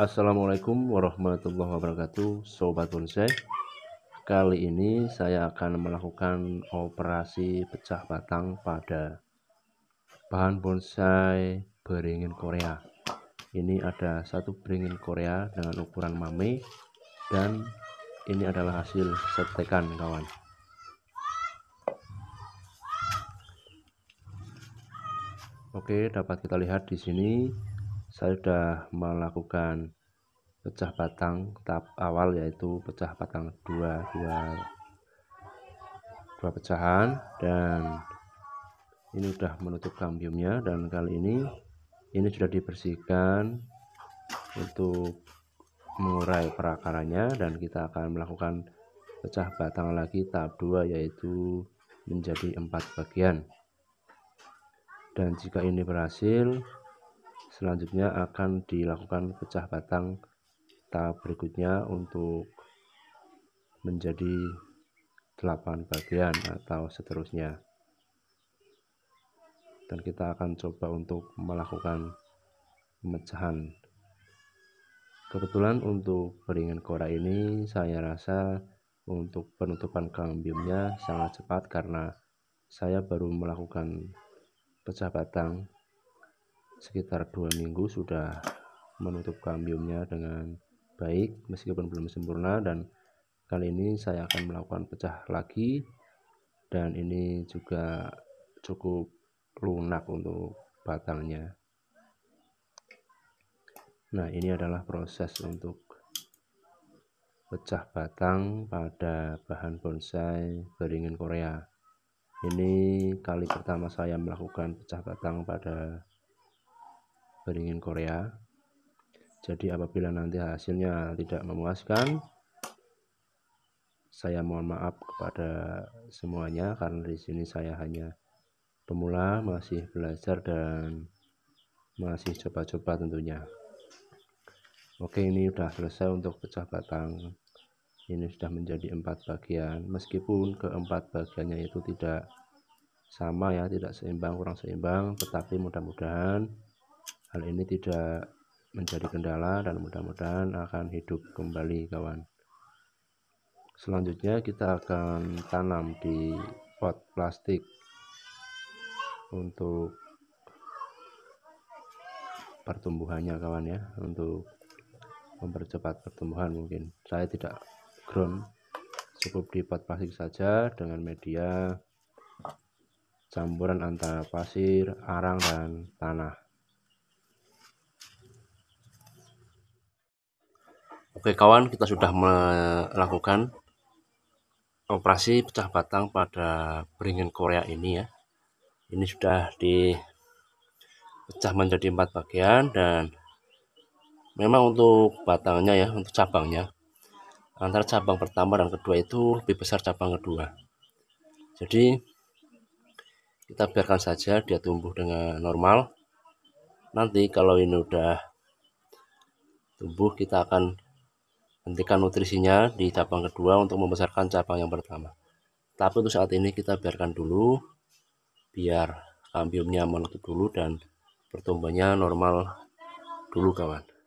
Assalamualaikum warahmatullahi wabarakatuh Sobat bonsai Kali ini saya akan melakukan operasi pecah batang pada bahan bonsai beringin korea Ini ada satu beringin korea dengan ukuran mame Dan ini adalah hasil setekan kawan Oke dapat kita lihat di sini saya sudah melakukan pecah batang tahap awal yaitu pecah batang dua dua dua pecahan dan ini sudah menutup kambiumnya dan kali ini ini sudah dibersihkan untuk mengurai perakarannya dan kita akan melakukan pecah batang lagi tahap dua yaitu menjadi empat bagian dan jika ini berhasil selanjutnya akan dilakukan pecah batang tahap berikutnya untuk menjadi delapan bagian atau seterusnya dan kita akan coba untuk melakukan pemecahan kebetulan untuk beringin kora ini saya rasa untuk penutupan kambiumnya sangat cepat karena saya baru melakukan pecah batang sekitar dua minggu sudah menutup kambiumnya dengan baik meskipun belum sempurna dan kali ini saya akan melakukan pecah lagi dan ini juga cukup lunak untuk batangnya nah ini adalah proses untuk pecah batang pada bahan bonsai beringin korea ini kali pertama saya melakukan pecah batang pada beringin Korea jadi apabila nanti hasilnya tidak memuaskan saya mohon maaf kepada semuanya karena di sini saya hanya pemula masih belajar dan masih coba-coba tentunya oke ini sudah selesai untuk pecah batang ini sudah menjadi empat bagian meskipun keempat bagiannya itu tidak sama ya tidak seimbang kurang seimbang tetapi mudah-mudahan Hal ini tidak menjadi kendala dan mudah-mudahan akan hidup kembali kawan. Selanjutnya kita akan tanam di pot plastik untuk pertumbuhannya kawan ya, untuk mempercepat pertumbuhan mungkin. Saya tidak ground cukup di pot plastik saja dengan media campuran antara pasir, arang dan tanah. Oke kawan, kita sudah melakukan operasi pecah batang pada beringin Korea ini ya. Ini sudah dipecah menjadi empat bagian dan memang untuk batangnya ya, untuk cabangnya. Antara cabang pertama dan kedua itu lebih besar cabang kedua. Jadi kita biarkan saja dia tumbuh dengan normal. Nanti kalau ini udah tumbuh kita akan hentikan nutrisinya di cabang kedua untuk membesarkan cabang yang pertama tapi untuk saat ini kita biarkan dulu biar kambiumnya meletup dulu dan pertumbuhannya normal dulu kawan